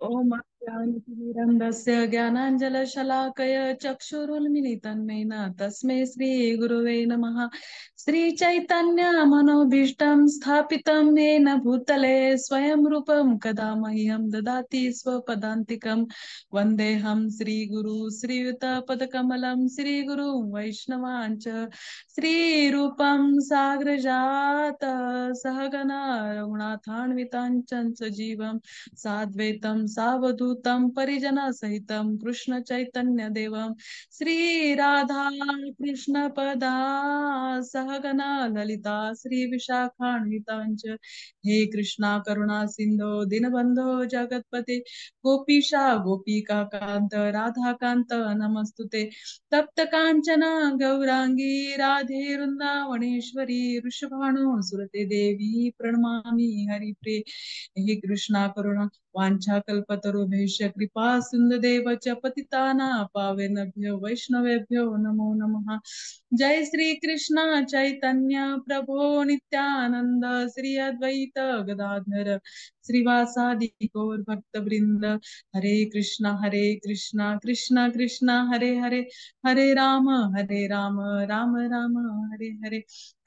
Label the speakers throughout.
Speaker 1: Oh my ज्ञानतिमिरन्दस्य ज्ञानाञ्जलशलाकय चक्षुरुन्मिलितन्मेन तस्मै श्रीगुरुवे नमः मनोभीष्टं स्थापितं येन भूतले स्वयं रूपं कदा मह्यं ददाति स्वपदान्तिकं वन्देऽहं श्रीगुरु श्रीयुतपदकमलं श्रीगुरुं वैष्णवाञ्च श्रीरूपं सागरजात सहगना रघुनाथान्वितांच जीवं साद्वैतं सावधूत देव श्री राधा कृष्ण कृष्णपदा सहगना ललिता श्री श्रीविशाखान्विताञ्च हे कृष्णा करुणा सिंधो दीनबंधो जगत्पते गोपीशा राधा कांत नमस्तु ते तप्त काञ्चना गौरांगी राधे वृंदावणेश्वरी ऋषभाणो सुरते देवी प्रणमामि हरिप्रे हे कृष्णा करुणा वाञ्छाकल्पतरुभ्यश्च कृपा च पतिताना नभ्य वैष्णवेभ्यो नमो नमः जय श्री कृष्ण चैतन्य प्रभो नित्यानंद श्री अद्वैत गदाधर श्रीवासादि गौर वृंद हरे कृष्ण हरे कृष्ण कृष्ण कृष्ण हरे हरे हरे राम हरे राम राम राम हरे हरे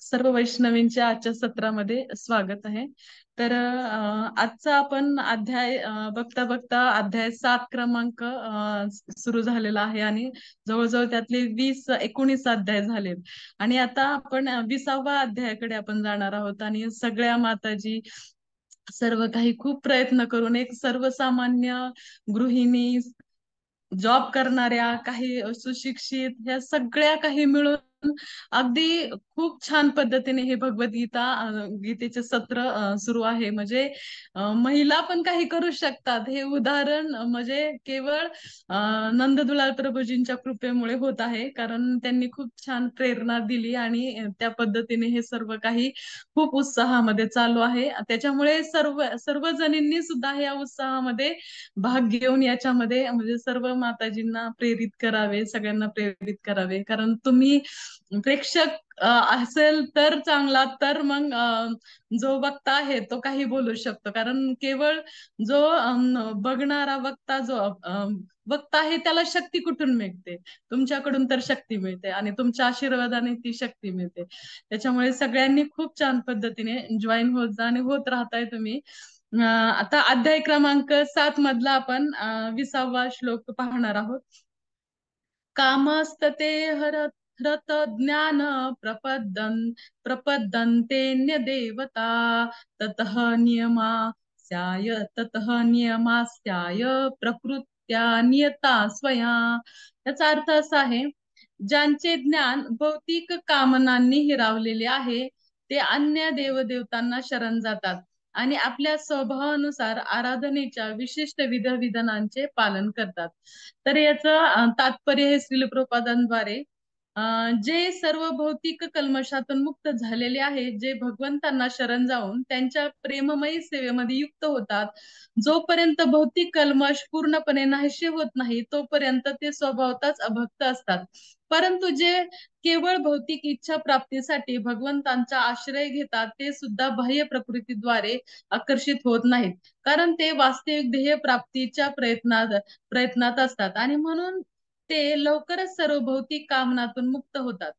Speaker 1: सर्व वैष्णवींच्या आजच्या सत्रामध्ये स्वागत आहे तर आजचा आपण अध्याय बघता बघता अध्याय सात क्रमांक सुरू झालेला आहे आणि जवळजवळ त्यातले वीस एकोणीस अध्याय झाले आणि आता आपण विसावा अध्यायाकडे आपण जाणार आहोत आणि सगळ्या माताजी सर्व काही खूप प्रयत्न करून एक सर्वसामान्य गृहिणी जॉब करणाऱ्या काही सुशिक्षित ह्या सगळ्या काही मिळून अगदी खूप छान पद्धतीने हे भगवद्गीता गीतेचे सत्र सुरू आहे म्हणजे महिला पण काही करू शकतात हे उदाहरण म्हणजे केवळ नंददुलाल प्रभूजींच्या कृपेमुळे होत आहे कारण त्यांनी खूप छान प्रेरणा दिली आणि त्या पद्धतीने हे सर्व काही खूप उत्साहामध्ये चालू आहे त्याच्यामुळे सर्व सर्व सुद्धा या उत्साहामध्ये भाग घेऊन याच्यामध्ये म्हणजे सर्व माताजींना प्रेरित करावे सगळ्यांना प्रेरित करावे कारण तुम्ही प्रेक्षक असेल तर चांगला तर मग जो वक्ता आहे तो काही बोलू शकतो कारण केवळ जो बघणारा वक्ता जो वक्ता आहे त्याला शक्ती कुठून मिळते तुमच्याकडून तर शक्ती मिळते आणि तुमच्या आशीर्वादाने ती शक्ती मिळते त्याच्यामुळे सगळ्यांनी खूप छान पद्धतीने जॉईन होत जा आणि होत राहताय तुम्ही आता अध्याय क्रमांक सात मधला आपण विसावा श्लोक पाहणार आहोत ते हरत ह्रत ज्ञान प्रपदन्तेन्य देवता ततः नियमा स्याय ततः नियमास्याय प्रकृत्या नियता स्वया याचा अर्थ असा आहे ज्यांचे ज्ञान भौतिक कामनांनी हिरावलेले आहे ते अन्य देवदेवतांना शरण जातात आणि आपल्या स्वभावानुसार आराधनेच्या विशिष्ट विधविधानांचे पालन करतात तर याचं तात्पर्य हे श्रीलप्रपादांद्वारे जे सर्व भौतिक कलमशातून मुक्त झालेले आहेत जे भगवंतांना शरण जाऊन त्यांच्या प्रेममयी सेवेमध्ये युक्त होतात जोपर्यंत भौतिक कल्मश पूर्णपणे नाहीसे होत नाही तोपर्यंत ते स्वभावताच अभक्त असतात परंतु जे केवळ भौतिक इच्छा प्राप्तीसाठी भगवंतांचा आश्रय घेतात ते सुद्धा बाह्य प्रकृतीद्वारे आकर्षित होत नाहीत कारण ते वास्तविक ध्येय प्राप्तीच्या प्रयत्नात प्रयत्नात असतात आणि म्हणून ते लवकरच सर्व भौतिक कामनातून मुक्त होतात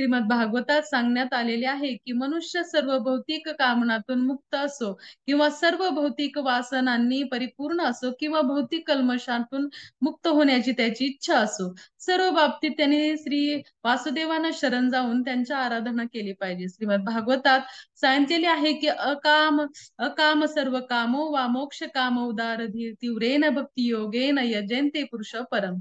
Speaker 1: श्रीमद भागवतात सांगण्यात आलेले आहे की मनुष्य सर्व भौतिक कामनातून मुक्त असो किंवा सर्व भौतिक वासनांनी परिपूर्ण असो किंवा भौतिक कल्मशातून मुक्त होण्याची त्याची इच्छा असो सर्व बाबतीत त्यांनी श्री वासुदेवांना शरण जाऊन त्यांच्या आराधना केली पाहिजे श्रीमद भागवतात सांगितलेले आहे की अकाम अकाम सर्व कामो वा मोक्ष काम उदार तीव्रेन भक्ती योगेन ते पुरुष परम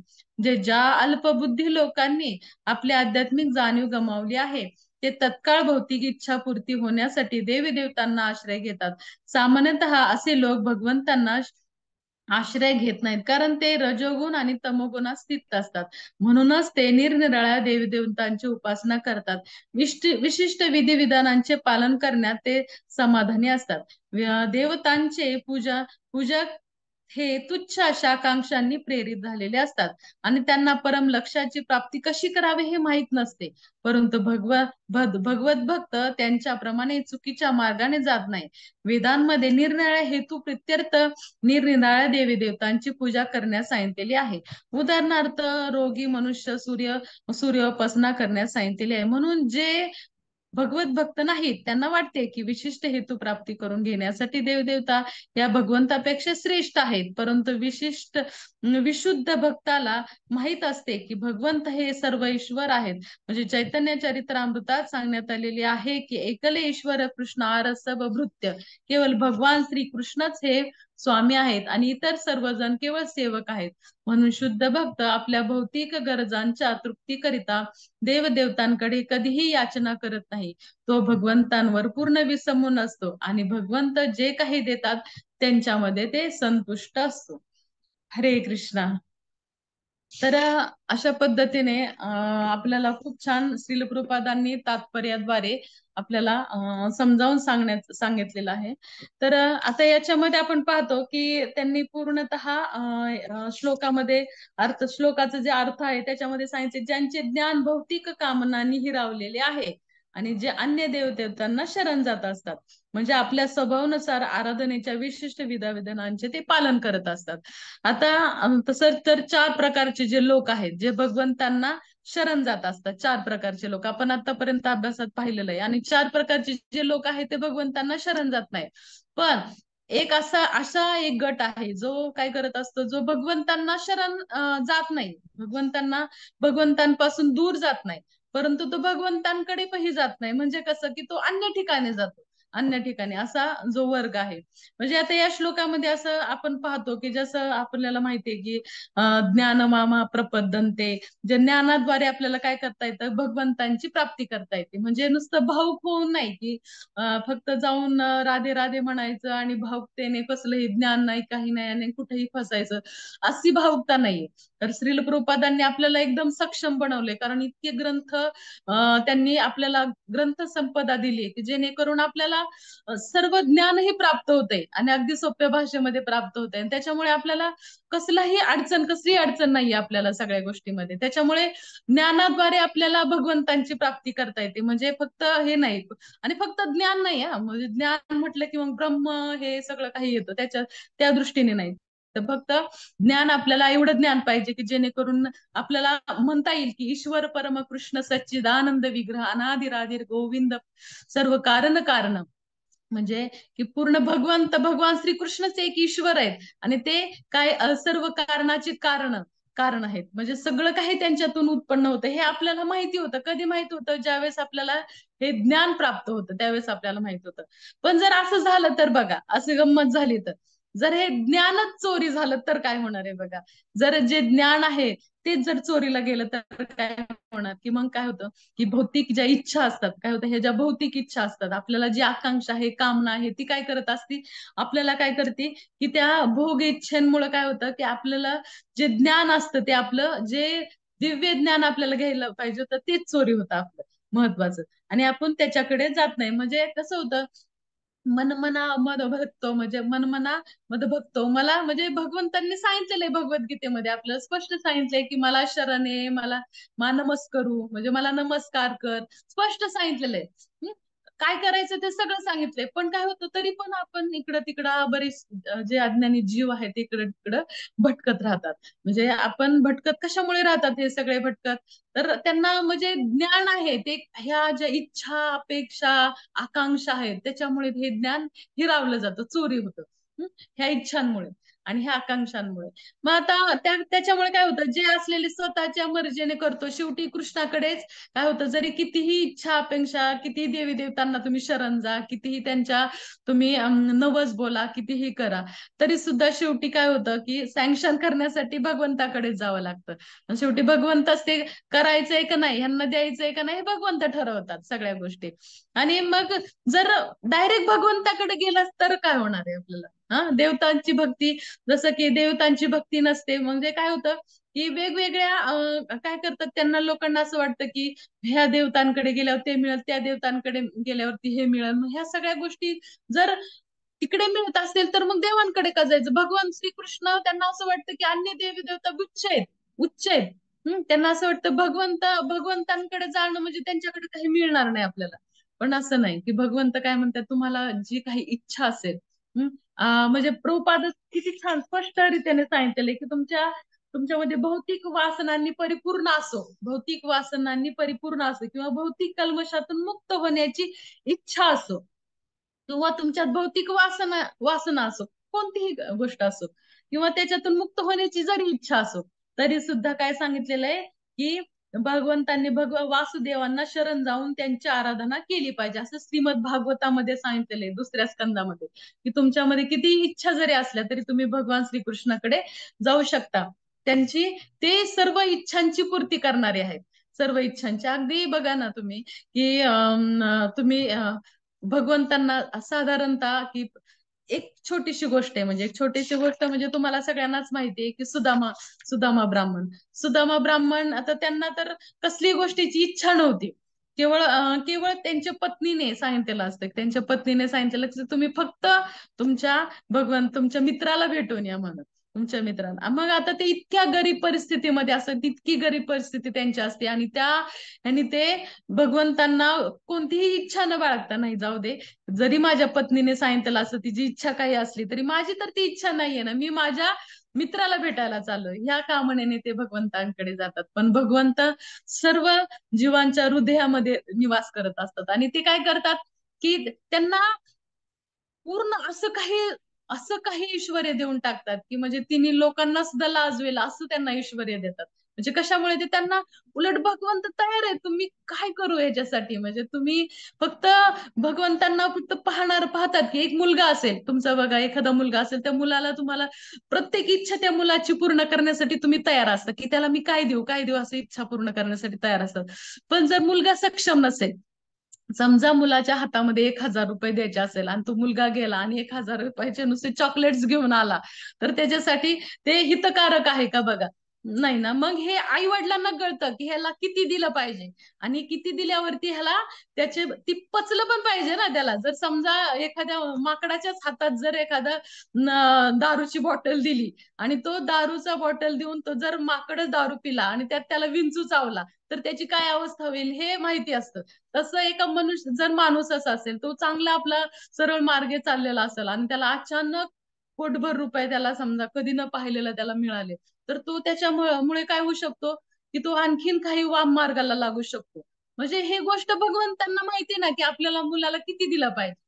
Speaker 1: जे ज्या अल्पबुद्धी लोकांनी आपली आध्यात्मिक जाणीव गमावली आहे ते तत्काळ भौतिक इच्छा पूर्ती होण्यासाठी देवी देवतांना आश्रय घेतात सामान्यत असे लोक भगवंतांना आश्रय घेत नाहीत कारण ते रजोगुण आणि तमोगुणा स्थित असतात म्हणूनच ते निरनिराळ्या देवतांची उपासना करतात विशिष्ट विधी विधानांचे पालन करण्यात ते समाधानी असतात देवतांचे पूजा पूजा हे तुच्छ अशा आकांक्षांनी प्रेरित झालेले असतात आणि त्यांना परम लक्षाची प्राप्ती कशी करावी हे माहीत नसते परंतु भगव भगवत भक्त त्यांच्याप्रमाणे चुकीच्या मार्गाने जात नाही वेदांमध्ये निरनिळ्या हेतू प्रित्यर्थ निरनिराळ्या देवी देवतांची पूजा करण्यास सांगितलेली आहे उदाहरणार्थ रोगी मनुष्य सूर्य सूर्य उपासना करण्यास सांगितलेली आहे म्हणून जे भगवत भक्त नाहीत त्यांना वाटते की विशिष्ट हेतू प्राप्ती करून घेण्यासाठी देवदेवता या भगवंतापेक्षा श्रेष्ठ आहेत परंतु विशिष्ट विशुद्ध भक्ताला माहित असते की भगवंत हे सर्व ईश्वर आहेत म्हणजे चैतन्य अमृतात सांगण्यात आलेली आहे की एकले ईश्वर कृष्ण आरस भृत्य केवळ भगवान श्री कृष्णच हे स्वामी आहेत आणि इतर सर्वजण केवळ सेवक आहेत म्हणून शुद्ध भक्त आपल्या भौतिक गरजांच्या तृप्तीकरिता देवदेवतांकडे कधीही याचना करत नाही तो भगवंतांवर पूर्ण विसमून असतो आणि भगवंत जे काही देतात त्यांच्यामध्ये ते संतुष्ट असतो हरे कृष्णा तर अशा पद्धतीने आपल्याला खूप छान श्रीलप्रपादांनी तात्पर्याद्वारे आपल्याला समजावून सांगण्यात सांगितलेलं आहे तर आता याच्यामध्ये आपण पाहतो की त्यांनी पूर्णतः श्लोकामध्ये अर्थ श्लोकाचं जे अर्थ आहे त्याच्यामध्ये सांगितले ज्यांचे ज्ञान भौतिक कामनांनी हिरावलेले आहे आणि जे अन्य देवदेवतांना शरण जात असतात म्हणजे आपल्या स्वभावानुसार आराधनेच्या विशिष्ट विधाविधानांचे ते पालन करत असतात आता तसं तर चार प्रकारचे जे लोक आहेत जे भगवंतांना शरण जात असतात चार प्रकारचे लोक आपण आतापर्यंत अभ्यासात पाहिलेलं आहे आणि चार प्रकारचे जे लोक आहेत ते भगवंतांना शरण जात नाही पण एक असा असा एक गट आहे जो काय करत असतो जो भगवंतांना शरण जात नाही भगवंतांना भगवंतांपासून दूर जात नाही परंतु तो भगवंतांकडे पही जात नाही म्हणजे कसं की तो अन्य ठिकाणी जातो अन्य ठिकाणी असा जो वर्ग आहे म्हणजे आता या श्लोकामध्ये असं आपण पाहतो की जसं आपल्याला माहितीये की मामा प्रपदंते जे ज्ञानाद्वारे आपल्याला काय करता येतं भगवंतांची प्राप्ती करता येते म्हणजे नुसतं भाऊक होऊन नाही की फक्त जाऊन राधे राधे म्हणायचं आणि भावुकतेने कसलंही ज्ञान नाही काही नाही आणि कुठेही फसायचं अशी भावुकता नाहीये तर श्रील प्रपादांनी आपल्याला एकदम सक्षम बनवले कारण इतके ग्रंथ त्यांनी आपल्याला ग्रंथ संपदा दिली की जेणेकरून आपल्याला आपल्याला सर्व ज्ञान हे प्राप्त होते आणि अगदी सोप्या भाषेमध्ये प्राप्त होते आणि त्याच्यामुळे आपल्याला कसलाही अडचण कसली अडचण नाही आपल्याला सगळ्या गोष्टीमध्ये त्याच्यामुळे ज्ञानाद्वारे आपल्याला भगवंतांची प्राप्ती करता येते म्हणजे फक्त हे नाही आणि फक्त ज्ञान नाही आहे म्हणजे ज्ञान म्हटलं की मग ब्रह्म हे सगळं काही येतं त्याच्या त्या दृष्टीने नाही तर फक्त ज्ञान आपल्याला एवढं ज्ञान पाहिजे की जेणेकरून आपल्याला म्हणता येईल की ईश्वर परम कृष्ण सच्चिदानंद विग्रह अनादिराधीर गोविंद सर्व कारण कारण म्हणजे की पूर्ण भगवंत भगवान श्रीकृष्णच एक ईश्वर आहेत आणि ते काय सर्व कारणाचे कारण कारण आहेत म्हणजे सगळं काही त्यांच्यातून उत्पन्न होतं हे आपल्याला माहिती होतं कधी माहित होतं ज्यावेळेस आपल्याला हे ज्ञान प्राप्त होतं त्यावेळेस आपल्याला माहित होतं पण जर असं झालं तर बघा असं गंमत झाली तर जर हे ज्ञानच चोरी झालं तर काय होणार आहे बघा जर जे ज्ञान आहे तेच जर चोरीला गेलं तर काय होणार की मग काय होतं की भौतिक ज्या इच्छा असतात काय होतं ह्या ज्या भौतिक इच्छा असतात आपल्याला जी आकांक्षा आहे कामना आहे ती काय करत असती आपल्याला काय करते की त्या भोग इच्छेमुळे काय होतं की आपल्याला जे ज्ञान असतं ते आपलं जे दिव्य ज्ञान आपल्याला घ्यायला पाहिजे होतं तेच चोरी होतं आपलं महत्वाचं आणि आपण त्याच्याकडे जात नाही म्हणजे कसं होतं मनमना मद भक्तो म्हणजे मनमना मद भक्तो मला म्हणजे भगवंतांनी सांगितलेलं आहे भगवद्गीतेमध्ये आपल्याला स्पष्ट सांगितलंय की मला शरणे मला मा नमस्करू म्हणजे मला नमस्कार कर स्पष्ट सांगितलेलं आहे काय करायचं ते सगळं सांगितलंय पण काय होतं तरी पण आपण इकडं तिकडं बरेच जे अज्ञानी जीव आहेत इकडं तिकडं भटकत राहतात म्हणजे आपण भटकत कशामुळे राहतात हे सगळे भटकत तर त्यांना म्हणजे ज्ञान आहे ते ह्या ज्या इच्छा अपेक्षा आकांक्षा आहेत त्याच्यामुळे हे ज्ञान हिरावलं जातं चोरी होतं ह्या इच्छांमुळे आणि ह्या आकांक्षांमुळे मग आता त्याच्यामुळे काय होतं जे असलेले स्वतःच्या मर्जीने करतो शेवटी कृष्णाकडेच काय होतं जरी कितीही इच्छा अपेक्षा कितीही देवी देवतांना तुम्ही शरण जा कितीही त्यांच्या तुम्ही नवस बोला कितीही करा तरी सुद्धा शेवटी काय होतं की सँक्शन करण्यासाठी भगवंताकडे जावं लागतं शेवटी भगवंतच ते करायचंय का नाही ह्यांना द्यायचंय का नाही भगवंत ठरवतात सगळ्या गोष्टी आणि मग जर डायरेक्ट भगवंताकडे गेलास तर काय होणार आहे आपल्याला हा देवतांची भक्ती जसं की देवतांची भक्ती नसते म्हणजे काय होतं की वेगवेगळ्या काय करतात त्यांना लोकांना असं वाटतं की ह्या देवतांकडे गेल्यावर ते मिळेल त्या देवतांकडे गेल्यावरती हे मिळेल ह्या सगळ्या गोष्टी जर तिकडे मिळत असेल तर मग देवांकडे का जायचं भगवान श्रीकृष्ण त्यांना असं वाटतं की अन्य देवी देवता उच्च आहेत उच्च आहेत त्यांना असं वाटतं भगवंत भगवंतांकडे जाणं म्हणजे त्यांच्याकडे काही मिळणार नाही आपल्याला पण असं नाही की भगवंत काय म्हणतात तुम्हाला जी काही इच्छा असेल म्हणजे प्रभुपादच किती छान स्पष्टरित्याने सांगितले की तुमच्या तुमच्यामध्ये भौतिक वासनांनी परिपूर्ण असो भौतिक वासनांनी परिपूर्ण असो किंवा भौतिक कलमशातून मुक्त होण्याची इच्छा असो किंवा तुमच्यात भौतिक वासना वासना असो कोणतीही गोष्ट असो किंवा त्याच्यातून मुक्त होण्याची जरी इच्छा असो तरी सुद्धा काय सांगितलेलं आहे की भगवंतांनी भगवान वासुदेवांना शरण जाऊन त्यांची आराधना केली पाहिजे असं श्रीमद भागवतामध्ये सांगितलेलं आहे दुसऱ्या स्कंदामध्ये की तुमच्यामध्ये किती इच्छा जरी असल्या तरी तुम्ही भगवान श्रीकृष्णाकडे जाऊ शकता त्यांची ते सर्व इच्छांची पूर्ती करणारे आहेत सर्व इच्छांची अगदी बघा ना तुम्ही की तुम्ही भगवंतांना साधारणतः की एक छोटीशी गोष्ट आहे म्हणजे एक छोटीशी गोष्ट म्हणजे तुम्हाला सगळ्यांनाच माहिती आहे की सुदामा सुदामा ब्राह्मण सुदामा ब्राह्मण आता त्यांना तर कसली गोष्टीची इच्छा नव्हती केवळ केवळ त्यांच्या पत्नीने सांगितलेलं असतं त्यांच्या पत्नीने सांगितलेलं की तुम्ही फक्त तुमच्या भगवान तुमच्या मित्राला भेटून या म्हणत तुमच्या मित्रांना मग आता ते इतक्या गरीब परिस्थितीमध्ये असत तितकी गरीब परिस्थिती त्यांची असते आणि त्या आणि ते भगवंतांना कोणतीही इच्छा न बाळगता नाही जाऊ दे जरी माझ्या पत्नीने सांगितलं असं तिची इच्छा काही असली तरी माझी तर ती इच्छा नाहीये ना मी माझ्या मित्राला भेटायला चाललोय ह्या कामनेने ते भगवंतांकडे जातात पण भगवंत सर्व जीवांच्या हृदयामध्ये निवास करत असतात आणि ते काय करतात की त्यांना पूर्ण असं काही असं काही ईश्वर देऊन टाकतात की म्हणजे तिन्ही लोकांना सुद्धा लाजवेल असं त्यांना ऐश्वर देतात म्हणजे कशामुळे ते त्यांना उलट भगवंत तयार आहे तुम्ही काय करू याच्यासाठी म्हणजे तुम्ही फक्त भगवंतांना फक्त पाहणार पाहतात की एक मुलगा असेल तुमचा बघा एखादा मुलगा असेल त्या मुलाला तुम्हाला प्रत्येक इच्छा त्या मुलाची पूर्ण करण्यासाठी तुम्ही तयार असता की त्याला मी काय देऊ काय देऊ असं इच्छा पूर्ण करण्यासाठी तयार असतात पण जर मुलगा सक्षम नसेल समजा मुलाच्या हातामध्ये एक हजार रुपये द्यायचे असेल आणि तो मुलगा गेला आणि एक हजार रुपयाचे नुसते चॉकलेट्स घेऊन आला तर त्याच्यासाठी ते हितकारक आहे का बघा नाही ना मग हे आई वडिलांना कळतं की ह्याला किती दिलं पाहिजे आणि किती दिल्यावरती ह्याला त्याचे ती पचलं पण पाहिजे ना त्याला जर समजा एखाद्या माकडाच्याच हातात जर एखादा दारूची बॉटल दिली आणि तो दारूचा बॉटल देऊन तो जर माकडच दारू पिला आणि त्यात त्याला विंचू चावला तर त्याची काय अवस्था होईल हे माहिती असतं तसं एका मनुष्य जर माणूस असा असेल तो चांगला आपला सरळ मार्गे चाललेला असेल आणि त्याला अचानक पोटभर रुपये त्याला समजा कधी न पाहिलेला त्याला मिळाले तर तो त्याच्यामुळे काय होऊ शकतो की तो आणखीन काही वाम मार्गाला लागू शकतो म्हणजे हे गोष्ट भगवंतांना माहिती ना की आपल्याला मुलाला किती दिलं पाहिजे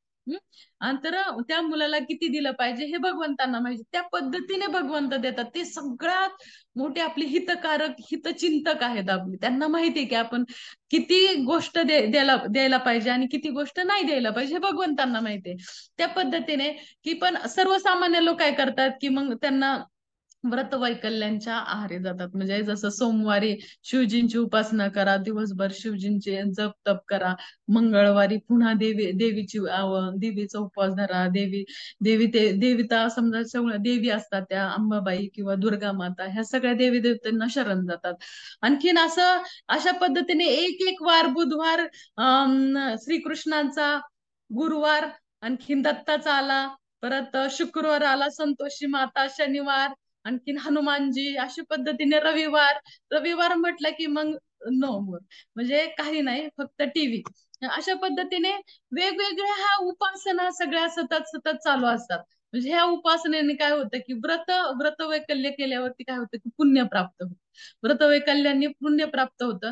Speaker 1: तर त्या मुलाला किती दिलं पाहिजे हे भगवंतांना माहिती त्या पद्धतीने भगवंत देतात ते सगळ्यात मोठे आपले हितकारक हितचिंतक आहेत आपले त्यांना माहितीये की आपण किती गोष्ट द्यायला द्यायला पाहिजे आणि किती गोष्ट नाही द्यायला पाहिजे हे भगवंतांना माहितीये त्या पद्धतीने की पण सर्वसामान्य लोक काय करतात की मग त्यांना व्रत वैकल्यांच्या आहारी जातात म्हणजे जसं सोमवारी शिवजींची उपासना करा दिवसभर शिवजींचे जप तप करा मंगळवारी पुन्हा देवी देवीची देवीचा उपवास धरा देवी देवी ते देविता समजा सगळ्या देवी असतात त्या अंबाबाई किंवा दुर्गा माता ह्या सगळ्या देवी देवतांना शरण जातात आणखीन असं अशा पद्धतीने एक एक वार बुधवार श्रीकृष्णांचा गुरुवार आणखीन दत्ताचा आला परत शुक्रवार आला संतोषी माता शनिवार आणखीन हनुमानजी अशा पद्धतीने रविवार रविवार म्हटलं की मग नो मोर म्हणजे काही नाही फक्त टीव्ही अशा पद्धतीने वेगवेगळ्या ह्या उपासना सगळ्या सतत सतत चालू असतात म्हणजे ह्या उपासनेने काय होतं की व्रत व्रत वैकल्य केल्यावरती काय होतं की पुण्य प्राप्त होत व्रत वैकल्याने पुण्य प्राप्त होतं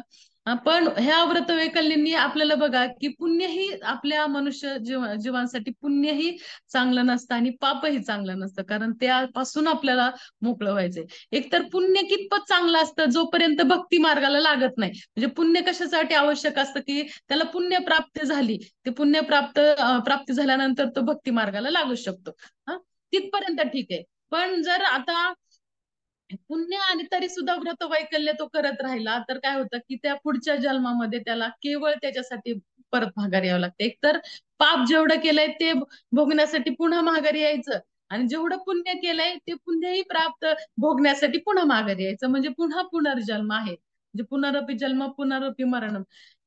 Speaker 1: पण ह्या व्रत वैकल्यांनी आपल्याला बघा की पुण्यही आपल्या मनुष्य जीव जीवांसाठी पुण्यही चांगलं नसतं आणि पापही चांगलं नसतं कारण त्यापासून आपल्याला मोकळं व्हायचंय एकतर पुण्य कितपत चांगलं असतं जोपर्यंत भक्ती मार्गाला लागत नाही म्हणजे पुण्य कशासाठी आवश्यक असतं की त्याला पुण्य प्राप्त झाली ते पुण्य प्राप्त प्राप्ती झाल्यानंतर तो भक्ती मार्गाला लागू शकतो हा तिथपर्यंत ठीक आहे पण जर आता पुण्य आणि तरी सुद्धा व्रत वैकल्य तो करत राहिला तर काय होतं की त्या पुढच्या जन्मामध्ये त्याला केवळ त्याच्यासाठी परत माघारी यावं लागतं एकतर पाप जेवढं केलंय ते भोगण्यासाठी पुन्हा माघारी यायचं आणि जेवढं पुण्य केलंय ते पुण्यही प्राप्त भोगण्यासाठी पुन्हा माघारी यायचं म्हणजे पुन्हा पुनर्जन्म आहे म्हणजे पुनरपी जन्म पुनरपी मरण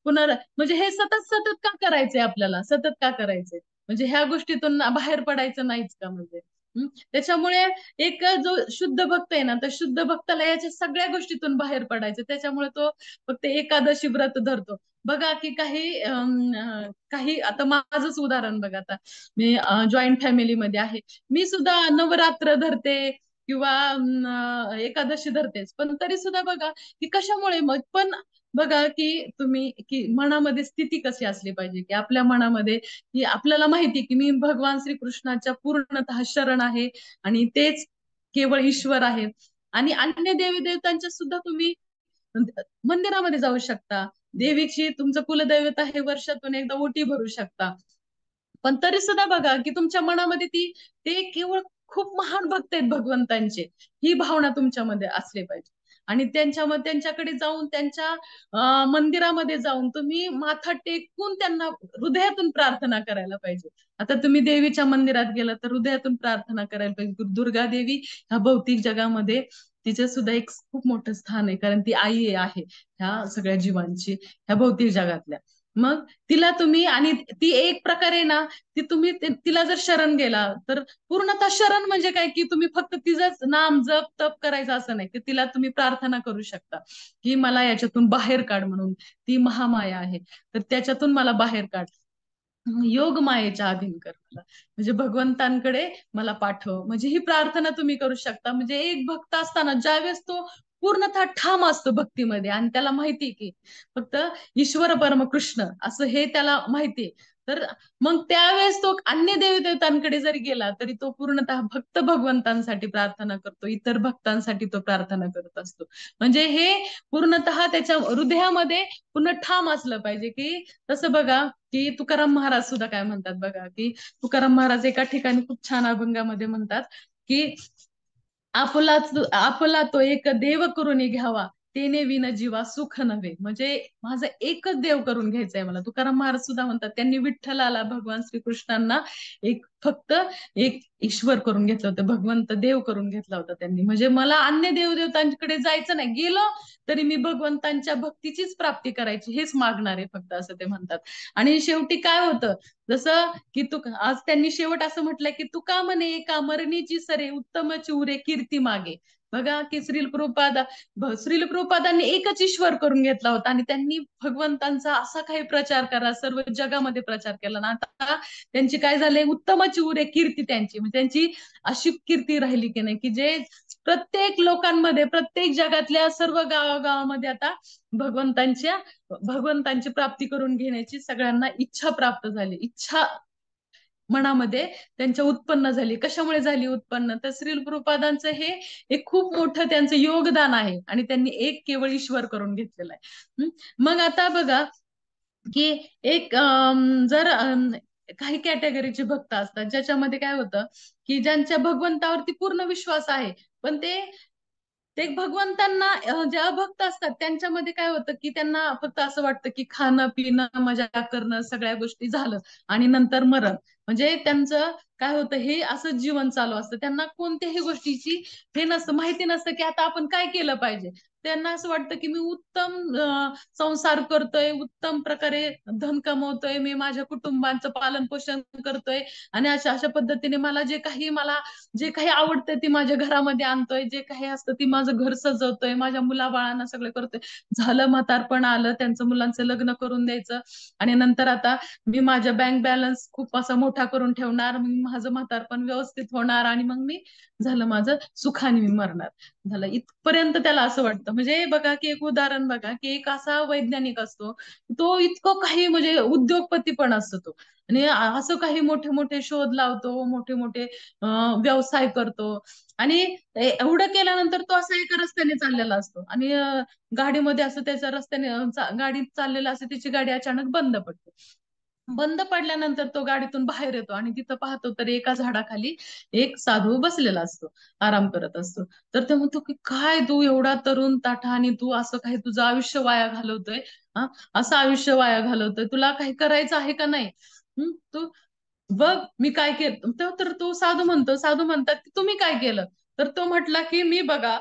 Speaker 1: पुनर म्हणजे हे सतत सतत का करायचंय आपल्याला सतत का करायचंय म्हणजे ह्या गोष्टीतून बाहेर पडायचं नाहीच का म्हणजे त्याच्यामुळे एक जो शुद्ध भक्त आहे ना तर शुद्ध भक्ताला याच्या सगळ्या गोष्टीतून बाहेर पडायचं त्याच्यामुळे तो फक्त एकादशी व्रत धरतो बघा की काही काही आता माझंच उदाहरण बघा आता मी जॉईंट फॅमिलीमध्ये आहे मी सुद्धा नवरात्र धरते किंवा एकादशी धरतेच पण तरी सुद्धा बघा की कशामुळे मग पण बघा की तुम्ही की मनामध्ये स्थिती कशी असली पाहिजे की आपल्या मनामध्ये की आपल्याला माहिती की मी भगवान कृष्णाच्या पूर्णतः शरण आहे आणि तेच केवळ ईश्वर आहे आणि अन्य देवी देवतांच्या सुद्धा तुम्ही मंदिरामध्ये जाऊ शकता देवीची तुमचं कुलदैवता हे वर्षातून एकदा ओटी भरू शकता पण तरी सुद्धा बघा की तुमच्या मनामध्ये ती ते केवळ खूप महान भक्त आहेत भगवंतांचे ही भावना तुमच्यामध्ये असली पाहिजे आणि त्यांच्या त्यांच्याकडे जाऊन त्यांच्या मंदिरामध्ये जाऊन तुम्ही माथा टेकून त्यांना हृदयातून प्रार्थना करायला पाहिजे आता तुम्ही देवीच्या मंदिरात गेला तर हृदयातून प्रार्थना करायला पाहिजे दुर्गा देवी ह्या भौतिक जगामध्ये तिचं सुद्धा एक खूप मोठं स्थान आहे कारण ती आई आहे ह्या सगळ्या जीवांची ह्या भौतिक जगातल्या मग तिला तुम्ही आणि ती एक प्रकारे ना ती तुम्ही तिला जर शरण गेला तर पूर्णतः शरण म्हणजे काय की तुम्ही फक्त तिचं नाम जप तप करायचं असं नाही की तिला तुम्ही प्रार्थना करू शकता की मला याच्यातून बाहेर काढ म्हणून ती महामाया आहे तर त्याच्यातून मला बाहेर काढ योग मायेच्या अधीन कर मला म्हणजे भगवंतांकडे मला पाठव म्हणजे ही प्रार्थना तुम्ही करू शकता म्हणजे एक भक्त असताना ज्यावेळेस तो पूर्णतः ठाम असतो भक्तीमध्ये आणि त्याला माहिती की फक्त ईश्वर कृष्ण असं हे त्याला माहिती तर मग त्यावेळेस तो अन्य देवी देवतांकडे जरी गेला तरी तो पूर्णतः भक्त भगवंतांसाठी प्रार्थना करतो इतर भक्तांसाठी तो प्रार्थना करत असतो म्हणजे हे पूर्णतः त्याच्या हृदयामध्ये पूर्ण ठाम असलं पाहिजे की तसं बघा की तुकाराम महाराज सुद्धा काय म्हणतात बघा की तुकाराम महाराज एका ठिकाणी खूप छान अभंगामध्ये म्हणतात की आपला आपला तो एक देव करून घ्यावा तेने विन जीवा सुख नव्हे म्हणजे माझं एकच देव करून घ्यायचंय मला तुकाराम महाराज सुद्धा म्हणतात त्यांनी विठ्ठलाला भगवान श्रीकृष्णांना एक फक्त एक ईश्वर करून घेतलं होतं भगवंत देव करून घेतला होता त्यांनी म्हणजे मला अन्य देवदेवतांकडे जायचं नाही गेलो तरी मी भगवंतांच्या भक्तीचीच प्राप्ती करायची हेच मागणार आहे फक्त असं ते म्हणतात आणि शेवटी काय होतं जसं की तू आज त्यांनी शेवट असं म्हटलंय की का म्हणे कामरणीची सरे उत्तम चिवरे कीर्ती मागे बघा की श्रील कृपादा श्रील कृपादांनी एकच ईश्वर करून घेतला होता आणि त्यांनी भगवंतांचा असा काही प्रचार करा सर्व जगामध्ये प्रचार केला ना आता त्यांची काय झाले उत्तमाची उरे कीर्ती त्यांची म्हणजे त्यांची अशी कीर्ती राहिली की नाही की जे प्रत्येक लोकांमध्ये प्रत्येक जगातल्या सर्व गावागावामध्ये आता भगवंतांच्या भगवंतांची प्राप्ती करून घेण्याची सगळ्यांना इच्छा प्राप्त झाली इच्छा मनामध्ये त्यांच्या उत्पन्न झाली कशामुळे झाली उत्पन्न तर श्री हे एक खूप मोठं त्यांचं योगदान आहे आणि त्यांनी एक केवळ ईश्वर करून घेतलेलं आहे मग आता बघा की एक जर काही कॅटेगरीचे भक्त असतात ज्याच्यामध्ये काय होतं की ज्यांच्या भगवंतावरती पूर्ण विश्वास आहे पण ते ते भगवंतांना जे भक्त असतात त्यांच्यामध्ये काय होतं की त्यांना फक्त असं वाटतं की खाणं पिणं मजा करणं सगळ्या गोष्टी झालं आणि नंतर मरण म्हणजे त्यांचं काय होतं हे असं जीवन चालू असतं त्यांना कोणत्याही गोष्टीची हे नसतं माहिती नसतं की आता आपण काय केलं पाहिजे त्यांना असं वाटतं की मी उत्तम संसार करतोय उत्तम प्रकारे धन कमवतोय मी माझ्या कुटुंबांचं पालन पोषण करतोय आणि अशा अशा पद्धतीने मला जे काही मला जे काही आवडतं ते माझ्या घरामध्ये आणतोय जे काही असतं ती माझं घर सजवतोय माझ्या मुलाबाळांना सगळं करतोय झालं म्हातारपण आलं त्यांचं मुलांचं लग्न करून द्यायचं आणि नंतर आता मी माझ्या बँक बॅलन्स खूप असा मोठा करून ठेवणार माझं पण व्यवस्थित होणार आणि मग मी झालं माझं सुखाने मी मरणार झालं इथपर्यंत त्याला असं वाटतं म्हणजे बघा की एक उदाहरण बघा की एक असा वैज्ञानिक असतो तो इतकं काही म्हणजे उद्योगपती पण असतो तो आणि असं काही मोठे मोठे शोध लावतो मोठे मोठे व्यवसाय करतो आणि एवढं केल्यानंतर तो असा एका रस्त्याने चाललेला असतो आणि गाडीमध्ये असं त्याच्या रस्त्याने गाडीत चाललेला असं त्याची गाडी अचानक बंद पडते बंद पडल्यानंतर तो गाडीतून बाहेर येतो आणि तिथं पाहतो तर एका झाडाखाली एक साधू बसलेला असतो आराम करत असतो तर ते म्हणतो की काय तू एवढा तरुण ताठा आणि तू असं काही तुझं आयुष्य वाया घालवतोय हा असं आयुष्य वाया घालवतोय तुला काही करायचं आहे का नाही तू बघ मी काय केलं तर तो साधू म्हणतो साधू म्हणतात की तुम्ही काय केलं तर तो म्हटला की मी बघा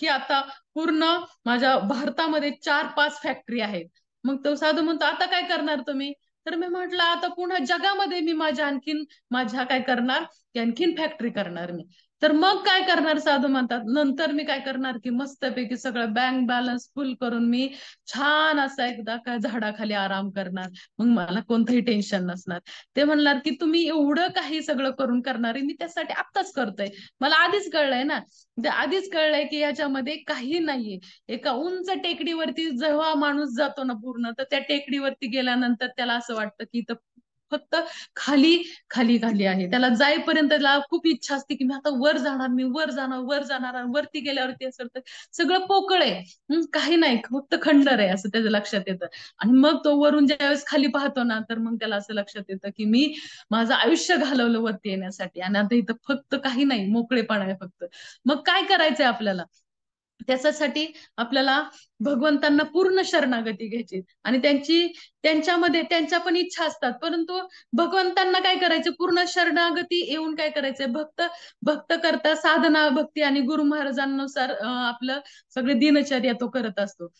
Speaker 1: की आता पूर्ण माझ्या भारतामध्ये चार पाच फॅक्टरी आहेत मग तो साधू म्हणतो आता काय करणार तुम्ही तर मी म्हटलं आता पुन्हा जगामध्ये मी माझ्या आणखीन माझ्या काय करणार आणखीन फॅक्टरी करणार मी तर मग काय करणार साधू म्हणतात नंतर मी काय करणार की मस्तपैकी सगळं बँक बॅलन्स फुल करून मी छान असा एकदा काय झाडाखाली आराम करणार मग मला कोणतंही टेन्शन नसणार ते म्हणणार की तुम्ही एवढं काही सगळं करून करणार मी त्यासाठी आत्ताच करतोय मला आधीच कळलंय ना आधीच कळलंय की याच्यामध्ये काही नाहीये एका उंच टेकडीवरती जेव्हा माणूस जातो ना पूर्ण तर त्या टेकडीवरती गेल्यानंतर त्याला असं वाटतं की इथं फक्त खाली खाली खाली आहे त्याला जाईपर्यंत त्याला खूप इच्छा असते की मी आता वर जाणार मी वर जाणार वर जाणार वरती गेल्यावरती असं तर सगळं पोकळ आहे काही नाही फक्त खंडर आहे असं त्याचं लक्षात येतं आणि मग तो वरून ज्या वेळेस खाली पाहतो ना तर मग त्याला असं लक्षात येतं की मी माझं आयुष्य घालवलं वरती येण्यासाठी आणि आता इथं फक्त काही नाही मोकळेपणा आहे फक्त मग काय करायचंय आपल्याला त्याच्यासाठी आपल्याला भगवंतांना पूर्ण शरणागती घ्यायची आणि त्यांची त्यांच्यामध्ये त्यांच्या पण इच्छा असतात परंतु भगवंतांना काय करायचं पूर्ण शरणागती येऊन काय करायचं भक्त भक्त करता साधना भक्ती आणि गुरु महाराजांनुसार आपलं सगळे दिनचर्या तो करत असतो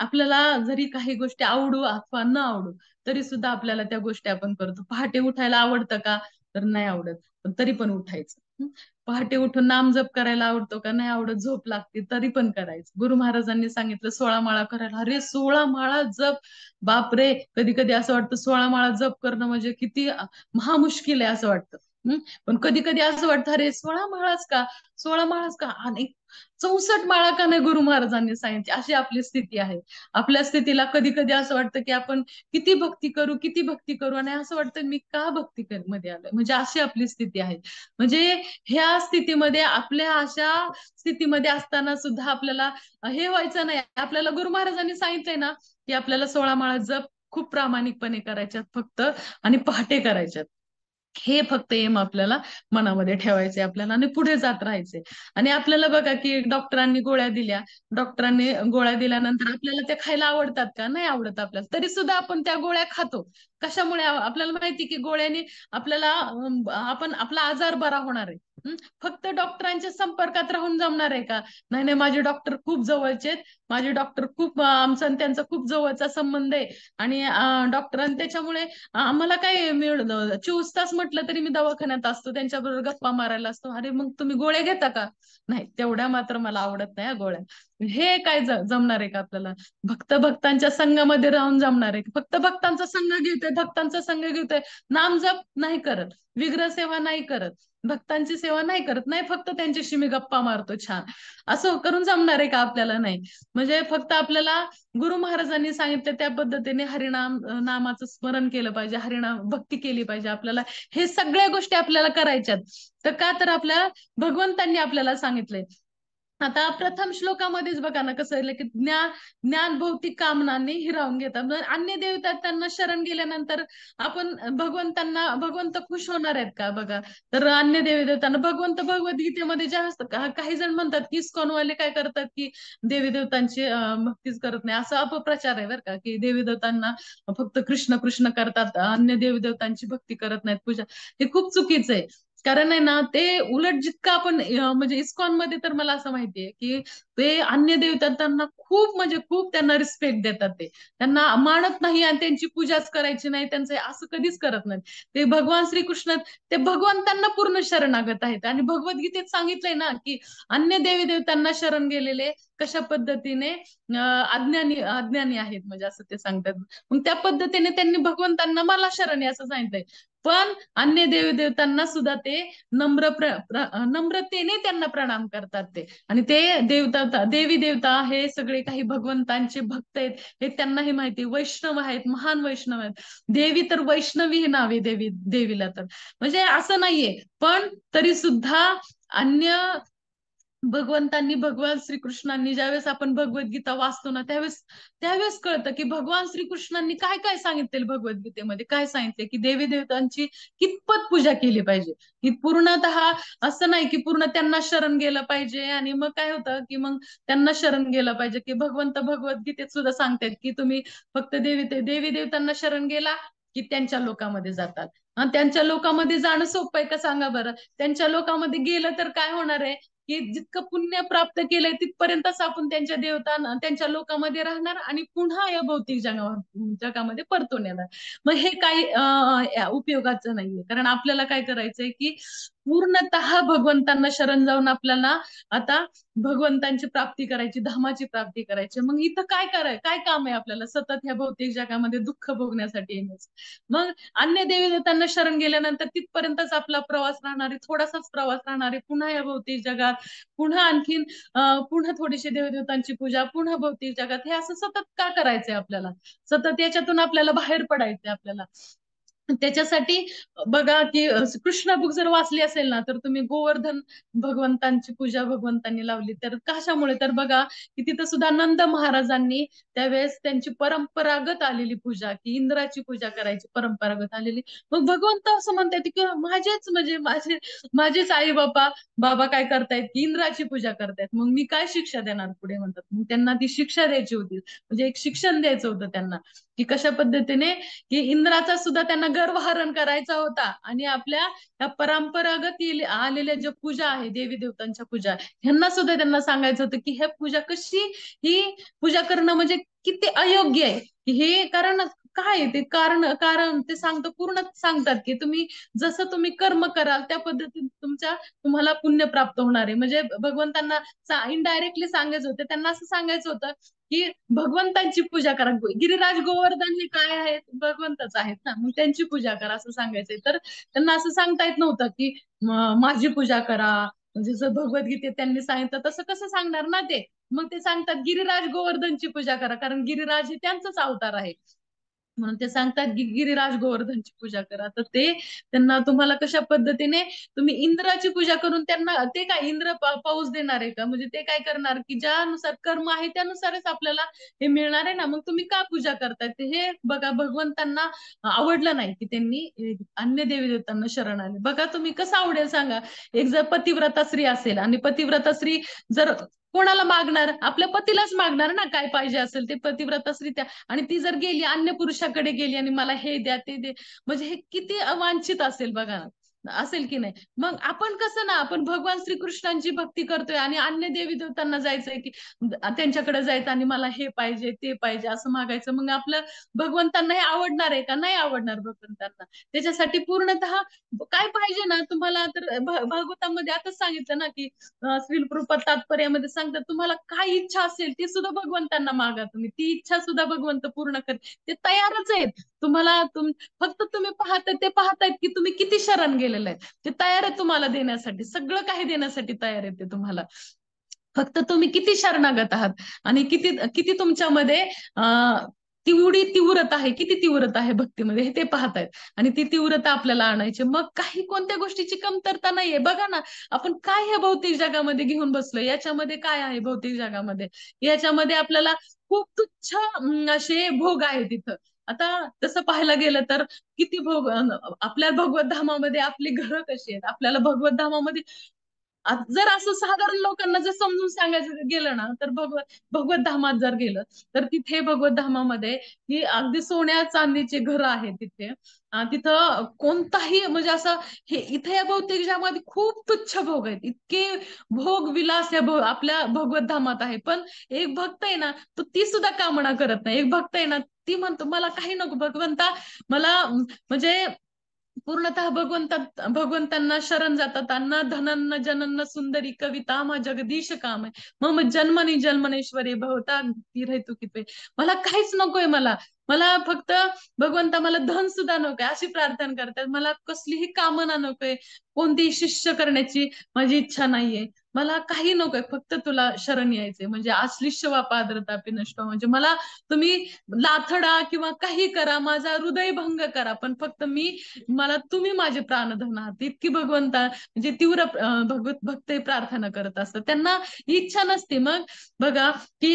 Speaker 1: आपल्याला जरी काही गोष्टी आवडू अथवा न आवडू तरी सुद्धा आपल्याला त्या गोष्टी आपण करतो पहाटे उठायला आवडतं का तर नाही आवडत पण तरी पण उठायचं पहाटे उठून नामजप करायला आवडतो का नाही आवडत झोप लागते तरी पण करायचं गुरु महाराजांनी सांगितलं सोळा माळा करायला अरे सोळा माळा जप बापरे कधी कधी असं वाटतं सोळा माळा जप करणं म्हणजे किती महामुश्किल आहे असं वाटतं पण कधी कधी असं वाटतं अरे सोळा माळाच का सोळा माळाच का आणि चौसष्ट माळा का नाही गुरु महाराजांनी सांगितली अशी आपली स्थिती आहे आपल्या स्थितीला कधी कधी असं वाटतं की आपण किती भक्ती करू किती भक्ती करू आणि असं वाटतं मी का भक्ती मध्ये आलोय म्हणजे अशी आपली स्थिती आहे म्हणजे ह्या स्थितीमध्ये आपल्या अशा स्थितीमध्ये असताना सुद्धा आपल्याला हे व्हायचं नाही आपल्याला गुरु महाराजांनी सांगितलंय ना की आपल्याला सोळा माळा जप खूप प्रामाणिकपणे करायच्यात फक्त आणि पहाटे करायच्यात हे फक्त एम आपल्याला मनामध्ये ठेवायचे आपल्याला आणि पुढे जात राहायचे आणि आपल्याला बघा की डॉक्टरांनी गोळ्या दिल्या डॉक्टरांनी गोळ्या दिल्यानंतर आपल्याला त्या खायला आवडतात का नाही आवडत आपल्याला तरी सुद्धा आपण त्या गोळ्या खातो कशामुळे आपल्याला माहिती की गोळ्याने आपल्याला आपण आपला आजार बरा होणार आहे फक्त डॉक्टरांच्या संपर्कात राहून जमणार आहे का नाही नाही माझे डॉक्टर खूप जवळचे आहेत माझे डॉक्टर खूप आमचा त्यांचा खूप जवळचा संबंध आहे आणि डॉक्टर आणि त्याच्यामुळे आम्हाला काय चोवीस तास म्हटलं तरी मी दवाखान्यात असतो त्यांच्याबरोबर गप्पा मारायला असतो अरे मग तुम्ही गोळ्या घेता का नाही तेवढ्या मात्र मला आवडत नाही गोळ्या हे काय जमणार आहे का आपल्याला भक्त भक्तांच्या संघामध्ये राहून जमणार आहे फक्त भक्तांचा संघ घेतोय भक्तांचा संघ घेतोय जप नाही करत विग्रह सेवा नाही करत भक्तांची सेवा नाही करत नाही फक्त त्यांच्याशी मी गप्पा मारतो छान असं करून जमणार आहे का आपल्याला नाही म्हणजे फक्त आपल्याला गुरु महाराजांनी सांगितलं त्या पद्धतीने हरिनाम नामाचं स्मरण केलं पाहिजे हरिनाम भक्ती केली पाहिजे आपल्याला हे सगळ्या गोष्टी आपल्याला करायच्यात तर का तर आपल्या भगवंतांनी आपल्याला सांगितलंय आता प्रथम श्लोकामध्येच बघा ना कसं की ज्ञान ज्ञान भौतिक कामनांनी हिरावून घेतात अन्य देवता त्यांना शरण गेल्यानंतर आपण भगवंतांना भगवंत खुश होणार आहेत का बघा तर अन्य देवी देवतांना भगवंत भगवद्गीतेमध्ये जास्त काही जण म्हणतात की इस्कॉनवाले काय करतात की देवी देवतांची भक्तीच करत नाही असा अपप्रचार आहे बरं का की देवी देवतांना फक्त कृष्ण कृष्ण करतात अन्य देवी देवतांची भक्ती करत नाहीत पूजा हे खूप चुकीचं आहे कारण आहे ना ते उलट जितकं आपण म्हणजे इस्कॉन मध्ये तर मला असं माहितीये की ते अन्य देवतांना खूप म्हणजे खूप त्यांना रिस्पेक्ट देतात ते त्यांना मानत नाही आणि त्यांची पूजाच करायची नाही त्यांचं असं कधीच करत नाही ते भगवान श्रीकृष्ण ते भगवंतांना पूर्ण शरणागत आहेत आणि भगवद्गीतेत सांगितलंय ना की अन्य देवी देवतांना शरण गेलेले कशा पद्धतीने अज्ञानी अज्ञानी आहेत म्हणजे असं ते सांगतात मग त्या पद्धतीने त्यांनी भगवंतांना मला शरण आहे असं सांगितलंय पण अन्य देवदेवतांना सुद्धा ते नम्र प्र, प्र, नम्रतेने त्यांना प्रणाम करतात ते आणि ते देवता देवी देवता हे सगळे काही भगवंतांचे भक्त आहेत हे त्यांना हे माहिती वैष्णव आहेत महान वैष्णव आहेत देवी तर वैष्णवी हे नावे देवी देवीला तर म्हणजे असं नाहीये पण तरी सुद्धा अन्य भगवंतांनी भगवान श्रीकृष्णांनी ज्यावेळेस आपण भगवद्गीता वाचतो ना त्यावेळेस त्यावेळेस कळतं की भगवान श्रीकृष्णांनी काय काय सांगितले भगवद्गीतेमध्ये काय सांगितले की देवी देवतांची कितपत पूजा केली पाहिजे की पूर्णत असं नाही की पूर्ण त्यांना शरण गेलं पाहिजे आणि मग काय होतं की मग त्यांना शरण गेलं पाहिजे की भगवंत भगवद्गीतेत सुद्धा सांगतात की तुम्ही फक्त देवी देवी देवतांना शरण गेला की त्यांच्या लोकांमध्ये जातात त्यांच्या लोकांमध्ये जाणं सोपं आहे का सांगा बरं त्यांच्या लोकांमध्ये गेलं तर काय होणार आहे की जितकं पुण्य प्राप्त केलंय तिथपर्यंतच आपण त्यांच्या देवतांना त्यांच्या लोकांमध्ये राहणार आणि पुन्हा या भौतिक जगा जगामध्ये परतून येणार मग हे काही उपयोगाचं नाहीये कारण आपल्याला काय करायचंय की पूर्णत भगवंतांना शरण जाऊन आपल्याला आता भगवंतांची प्राप्ती करायची धामाची प्राप्ती करायची मग इथं काय कराय काय काम आहे आपल्याला सतत ह्या भौतिक जगामध्ये दुःख भोगण्यासाठी येण्याचं मग अन्य देवी देवतांना शरण गेल्यानंतर तिथपर्यंतच आपला प्रवास राहणार आहे थोडासाच प्रवास राहणार आहे पुन्हा या भौतिक जगात पुन्हा आणखीन पुन्हा थोडीशी देवदेवतांची पूजा पुन्हा भौतिक जगात हे असं सतत का करायचंय आपल्याला सतत याच्यातून आपल्याला बाहेर पडायचंय आपल्याला त्याच्यासाठी बघा की कृष्ण बुक जर वाचली असेल ना तर तुम्ही गोवर्धन भगवंतांची पूजा भगवंतांनी लावली तर कशामुळे तर बघा की तिथं सुद्धा नंद महाराजांनी त्यावेळेस त्यांची परंपरागत आलेली पूजा की इंद्राची पूजा करायची परंपरागत आलेली मग भगवंत असं म्हणतात की माझेच म्हणजे माझे माझेच आई बाबा बाबा काय करतायत की इंद्राची पूजा करतायत मग मी काय शिक्षा देणार पुढे म्हणतात मग त्यांना ती शिक्षा द्यायची होती म्हणजे एक शिक्षण द्यायचं होतं त्यांना की कशा पद्धतीने की इंद्राचा सुद्धा त्यांना गर्भधारण करायचा होता आणि आपल्या या परंपरागत आलेल्या ज्या पूजा आहे देवी देवतांच्या पूजा ह्यांना सुद्धा त्यांना सांगायचं होतं की ह्या पूजा कशी ही पूजा करणं म्हणजे किती अयोग्य आहे हे कारण काय ते कारण कारण ते सांगतो पूर्ण सांगतात की तुम्ही जसं तुम्ही कर्म कराल त्या पद्धतीने तुमच्या तुम्हाला पुण्य प्राप्त होणार आहे म्हणजे भगवंतांना सा, इनडायरेक्टली सांगायचं होतं त्यांना असं सांगायचं होतं की भगवंतांची पूजा करा गिरिराज गोवर्धन हे काय आहेत भगवंतच आहेत ना मग त्यांची पूजा करा असं सांगायचंय तर त्यांना असं सांगता येत नव्हतं की माझी पूजा करा म्हणजे जर भगवद्गीते त्यांनी सांगितलं तसं कसं सांगणार ना ते मग ते सांगतात गिरिराज गोवर्धनची पूजा करा कारण गिरिराज हे त्यांचाच अवतार आहे म्हणून ते सांगतात की गिरीराज गोवर्धनची पूजा करा तर ते त्यांना तुम्हाला कशा पद्धतीने तुम्ही इंद्राची पूजा करून त्यांना ते काय इंद्र पाऊस देणार आहे का म्हणजे ते काय करणार की ज्यानुसार कर्म आहे त्यानुसारच आपल्याला हे मिळणार आहे ना मग तुम्ही का पूजा करताय हे बघा भगवंतांना आवडलं नाही की त्यांनी अन्य देवी देवतांना शरण आले बघा तुम्ही कसं आवडेल सांगा एक जर पतिव्रता स्त्री असेल आणि पतिव्रता स्त्री जर कोणाला मागणार आपल्या पतीलाच मागणार ना काय पाहिजे असेल ते पतिव्रतासरित्या आणि ती जर गेली अन्य पुरुषाकडे गेली आणि मला हे द्या ते दे म्हणजे हे किती अवांछित असेल बघा असेल की नाही मग आपण कसं ना आपण भगवान श्रीकृष्णांची भक्ती करतोय आणि अन्य देवी देवतांना जायचंय की त्यांच्याकडे जायचं आणि मला हे पाहिजे ते पाहिजे असं मागायचं मग आपलं भगवंतांना हे आवडणार आहे का नाही आवडणार भगवंतांना त्याच्यासाठी पूर्णतः काय पाहिजे ना तुम्हाला तर भागवतामध्ये आताच सांगितलं ना की श्रीलकृपा तात्पर्यामध्ये सांगतात तुम्हाला काय इच्छा असेल ती सुद्धा भगवंतांना मागा तुम्ही ती इच्छा सुद्धा भगवंत पूर्ण कर ते तयारच आहेत तुम्हाला तुम फक्त तुम्ही पाहताय ते पाहतायत की तुम्ही किती शरण गेलेलं आहे ते तयार आहे तुम्हाला देण्यासाठी सगळं काही देण्यासाठी तयार आहे ते तुम्हाला फक्त तुम्ही किती शरणागत आहात आणि किती किती तुमच्यामध्ये तेवढी तीव्रता आहे किती तीव्रता आहे भक्तीमध्ये हे ते पाहतायत आणि ती तीव्रता आपल्याला आणायची मग काही कोणत्या गोष्टीची कमतरता नाहीये बघा ना आपण काय हे भौतिक जगामध्ये घेऊन बसलो याच्यामध्ये काय आहे भौतिक जगामध्ये याच्यामध्ये आपल्याला खूप तुच्छ असे भोग आहे तिथं आता तसं पाहायला गेलं तर किती भोग आपल्या भगवत धामामध्ये आपली घरं कशी आहेत आपल्याला भगवत धामामध्ये जर असं साधारण लोकांना जर समजून सांगायचं गेलं ना तर भगवत भगवत धामात जर गेलं तर तिथे भगवत धामामध्ये ही अगदी सोन्या चांदीचे घर आहे तिथे तिथं कोणताही म्हणजे असं हे इथे या भौतिक जगामध्ये खूप तुच्छ भोग आहेत इतके भोग विलास या आपल्या भगवत धामात आहे पण एक भक्त आहे ना तो ती सुद्धा कामना करत नाही एक भक्त आहे ना ती म्हणतो मला काही नको भगवंता मला म्हणजे पूर्णतः भगवंतात भगवंतांना शरण जातात त्यांना धनन्न जनन्न सुंदरी कविता मा जगदीश काम आहे मग जन्मनी जन्मनेश्वरे भवता कितवे मला काहीच नकोय मला मला फक्त भगवंता मला धन सुद्धा नकोय अशी प्रार्थना करतात मला कसलीही कामना नकोय कोणतीही शिष्य करण्याची माझी इच्छा नाहीये मला काही नकोय फक्त तुला शरण यायचंय म्हणजे आश्लिष्य वापाद्रता नष्ट म्हणजे मला तुम्ही लाथडा किंवा काही करा माझा हृदयभंग करा पण फक्त मी मला तुम्ही माझे प्राणधन आहात इतकी भगवंता म्हणजे तीव्र भगवत भक्त प्रार्थना करत असतात त्यांना इच्छा नसते मग बघा की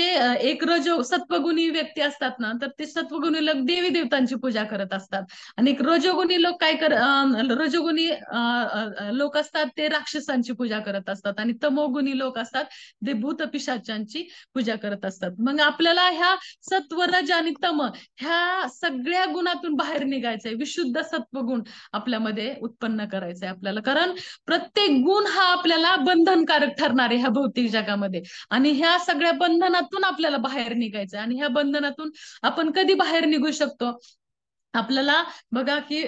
Speaker 1: एक रोज सत्वगुणी व्यक्ती असतात ना तर ते सत्वगुणी लोक देवी देवतांची पूजा करत असतात आणि रजोगुणी लोक काय कर रजोगुणी लोक असतात ते राक्षसांची पूजा करत असतात आणि तमोगुणी लोक असतात जे भूत पूजा करत असतात मग आपल्याला ह्या सत्व आणि तम ह्या सगळ्या गुणातून बाहेर निघायचंय विशुद्ध सत्व गुण आपल्यामध्ये उत्पन्न करायचंय आपल्याला कारण प्रत्येक गुण हा आपल्याला बंधनकारक ठरणार आहे ह्या भौतिक जगामध्ये आणि ह्या सगळ्या बंधनातून आपल्याला बाहेर निघायचंय आणि ह्या बंधनातून आपण कधी बाहेर निघू शकतो आपल्याला बघा की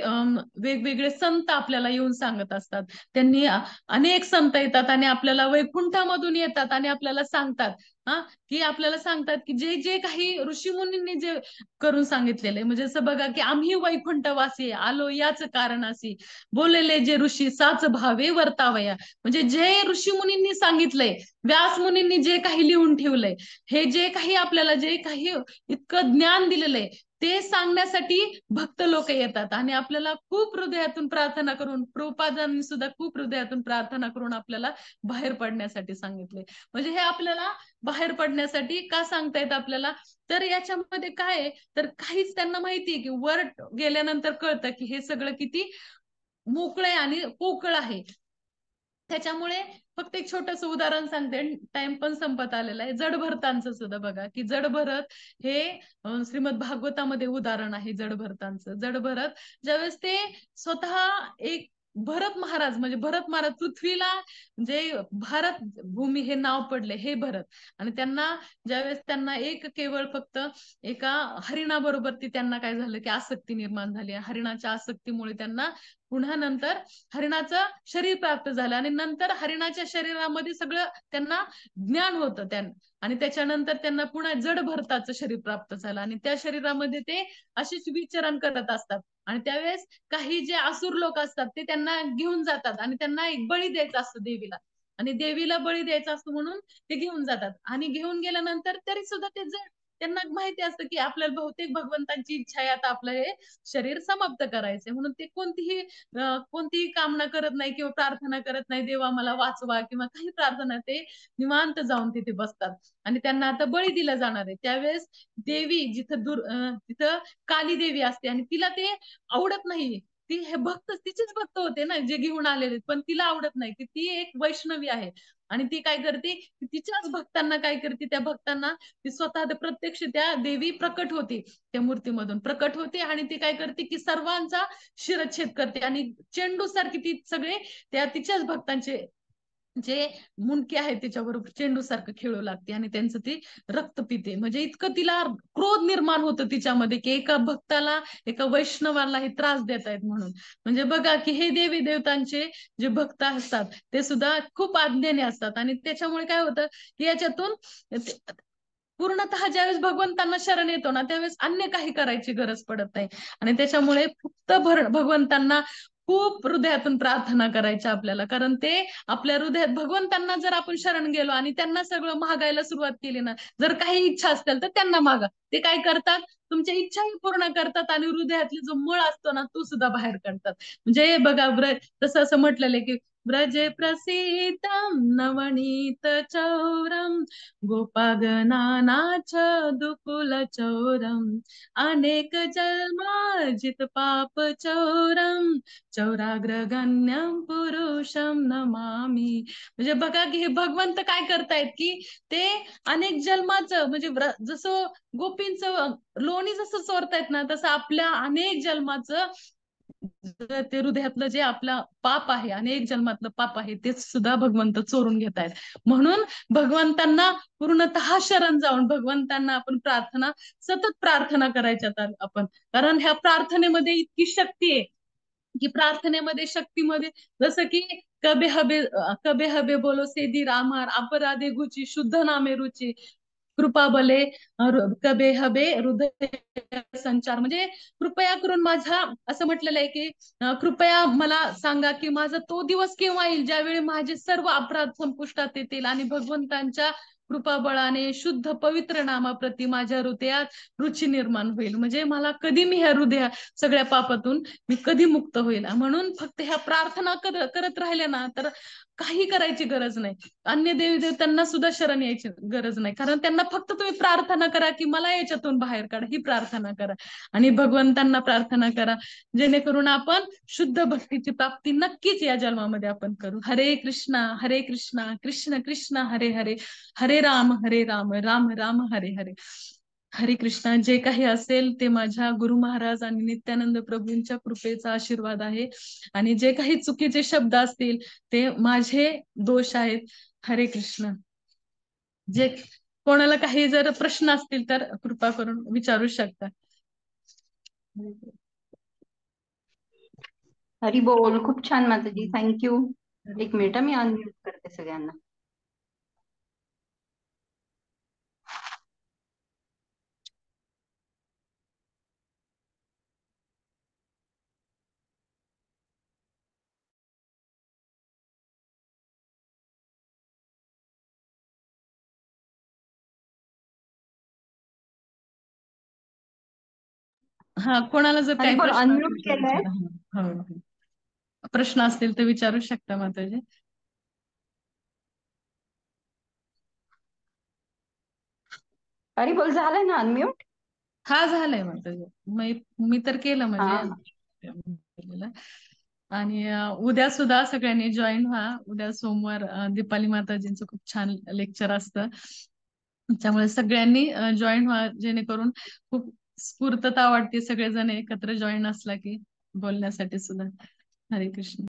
Speaker 1: वेगवेगळे संत आपल्याला येऊन सांगत असतात त्यांनी अनेक संत येतात आणि आपल्याला वैकुंठामधून येतात आणि आपल्याला सांगतात हा की आपल्याला सांगतात की जे जे काही ऋषी ऋषीमुनींनी जे करून सांगितलेले म्हणजे असं बघा की आम्ही वैकुंठवासी आलो याच कारण असे बोलले जे ऋषी साच भावे वर्तावया म्हणजे जे ऋषी मुनींनी सांगितलंय व्यास मुनींनी जे काही लिहून ठेवलंय हे जे काही आपल्याला जे काही इतकं ज्ञान दिलेलं आहे ते सांगण्यासाठी भक्त लोक येतात आणि आपल्याला खूप हृदयातून प्रार्थना करून प्रोपादांनी सुद्धा खूप हृदयातून प्रार्थना करून आपल्याला बाहेर पडण्यासाठी सांगितले म्हणजे हे आपल्याला बाहेर पडण्यासाठी का सांगतायत आपल्याला तर याच्यामध्ये काय तर काहीच त्यांना माहितीये की वर गेल्यानंतर कळतं की हे सगळं किती मोकळं आहे आणि पोकळ आहे त्याच्यामुळे फक्त एक छोटस उदाहरण सांगते टाइम पण संपत आलेला आहे जड सुद्धा बघा की जड भरत हे श्रीमद भागवतामध्ये उदाहरण आहे जड जडभरत जड भरत ज्यावेळेस ते स्वतः एक भरत महाराज म्हणजे भरत महाराज पृथ्वीला जे भारत भूमी हे नाव पडले हे भरत आणि त्यांना ज्यावेळेस त्यांना एक केवळ फक्त एका हरिणाबरोबर ती त्यांना काय झालं की आसक्ती निर्माण झाली हरिणाच्या आसक्तीमुळे त्यांना पुन्हा नंतर हरिणाचं शरीर प्राप्त झालं आणि नंतर हरिणाच्या शरीरामध्ये सगळं त्यांना ज्ञान होतं त्यांना आणि त्याच्यानंतर त्यांना पुन्हा जड भरताचं शरीर प्राप्त झालं आणि त्या शरीरामध्ये ते असेच विचरण करत असतात आणि त्यावेळेस काही जे असुर लोक असतात ते त्यांना घेऊन जातात आणि त्यांना एक बळी द्यायचा असतो देवीला आणि देवीला बळी द्यायचा असतो म्हणून ते घेऊन जातात आणि घेऊन गेल्यानंतर तरी सुद्धा ते जड त्यांना माहिती असतं की आपल्याला बहुतेक भगवंतांची इच्छा आहे आता आपलं हे शरीर समाप्त करायचंय म्हणून ते कोणतीही कोणतीही कामना करत नाही किंवा प्रार्थना करत नाही देवा मला वाचवा किंवा काही प्रार्थना ते निवांत जाऊन तिथे बसतात आणि त्यांना आता बळी दिला जाणार आहे त्यावेळेस देवी जिथं दूर तिथं काली देवी असते आणि तिला ते आवडत नाही ती हे भक्त तिचेच भक्त होते ना जे घेऊन आलेले पण तिला आवडत नाही की ती एक वैष्णवी आहे आणि ती काय करते तिच्याच भक्तांना काय करते त्या भक्तांना ती स्वतः प्रत्यक्ष त्या देवी प्रकट होते त्या मूर्तीमधून प्रकट होते आणि ती काय करते की सर्वांचा शिरच्छेद करते आणि चेंडू सारखी ती सगळे त्या तिच्याच भक्तांचे जे मुंडके आहे त्याच्याबरोबर चेंडू सारखं खेळू लागते आणि त्यांचं ती रक्त पिते म्हणजे इतकं तिला क्रोध निर्माण होतं तिच्यामध्ये की एका भक्ताला एका वैष्णवाला हे त्रास देत आहेत म्हणून म्हणजे बघा की हे देवी देवतांचे जे भक्त असतात ते सुद्धा खूप आज्ञाने असतात आणि त्याच्यामुळे काय होतं की याच्यातून पूर्णतः ज्यावेळेस भगवंतांना शरण येतो ना त्यावेळेस अन्य काही करायची गरज पडत नाही आणि त्याच्यामुळे फक्त भर भगवंतांना खूप हृदयातून प्रार्थना करायच्या आपल्याला कारण ते आपल्या हृदयात भगवंतांना जर आपण शरण गेलो आणि त्यांना सगळं मागायला सुरुवात केली ना जर काही इच्छा असेल तर त्यांना मागा ते काय करतात तुमच्या इच्छाही पूर्ण करतात आणि हृदयातले जो मळ असतो ना तो सुद्धा बाहेर काढतात म्हणजे बघा तसं असं म्हटलेलं आहे की अनेक नवनीतचौरं गोपागनानाच पाप चौराग्र चौराग्रगण्यं पुरुषं नमामी. म्हणजे बघा की हे भगवंत काय करतायत की ते अनेक जन्माचं म्हणजे जसं गोपींचं लोणी जसं चोरतायत ना तसं आपल्या अनेक जन्माचं ते हृदयातलं जे आपलं पाप आहे अनेक जन्मातलं पाप आहे ते सुद्धा भगवंत चोरून घेत आहेत म्हणून भगवंतांना पूर्णतः शरण जाऊन भगवंतांना आपण प्रार्थना सतत प्रार्थना करायच्या आपण कारण ह्या प्रार्थनेमध्ये इतकी शक्ती आहे की प्रार्थनेमध्ये शक्तीमध्ये जसं की कबे हबे कबे हबे बोलो सेदी रामार अपराधे गुची शुद्ध नामे रुची कृपाबले कबे हबे हृदय संचार म्हणजे कृपया करून माझा असं म्हटलेलं आहे की कृपया मला सांगा की माझा तो दिवस केव्हा येईल ज्यावेळी माझे सर्व अपराध संपुष्टात येतील आणि भगवंतांच्या कृपाबळाने शुद्ध पवित्र नामाप्रती माझ्या हृदयात रुची निर्माण होईल म्हणजे मला कधी मी ह्या हृदय सगळ्या पापातून मी कधी मुक्त होईल म्हणून फक्त ह्या प्रार्थना करत राहिल्या ना तर काही करायची गरज नाही अन्य देवी देवतांना सुद्धा शरण यायची गरज नाही कारण त्यांना फक्त तुम्ही प्रार्थना करा की मला याच्यातून बाहेर काढा ही प्रार्थना करा आणि भगवंतांना प्रार्थना करा जेणेकरून आपण शुद्ध भक्तीची प्राप्ती नक्कीच या जन्मामध्ये आपण करू हरे कृष्णा हरे कृष्णा कृष्ण कृष्ण हरे हरे हरे राम हरे राम राम राम हरे हरे हरे कृष्णा जे काही असेल ते माझ्या गुरु महाराज आणि नित्यानंद प्रभूंच्या कृपेचा आशीर्वाद आहे आणि जे काही चुकीचे शब्द असतील ते माझे दोष आहेत हरे कृष्ण जे कोणाला काही जर प्रश्न असतील तर कृपा करून विचारू शकता हरी बोल खूप छान जी थँक्यू एक मिनिट मी अनम्यूट करते सगळ्यांना हा कोणाला जर काही प्रश्न प्रश्न असतील तर विचारू शकता माताजी अरे बोल झालं ना अनम्यूट हा झालंय माताजी मी तर केलं म्हणजे आणि उद्या सुद्धा सगळ्यांनी जॉईन व्हा उद्या सोमवार दीपाली माताजींचं खूप छान लेक्चर असतं त्यामुळे सगळ्यांनी जॉईन व्हा जेणेकरून खूप स्फूर्तता वाटते सगळेजण एकत्र जॉईन असला की बोलण्यासाठी सुद्धा हरे कृष्ण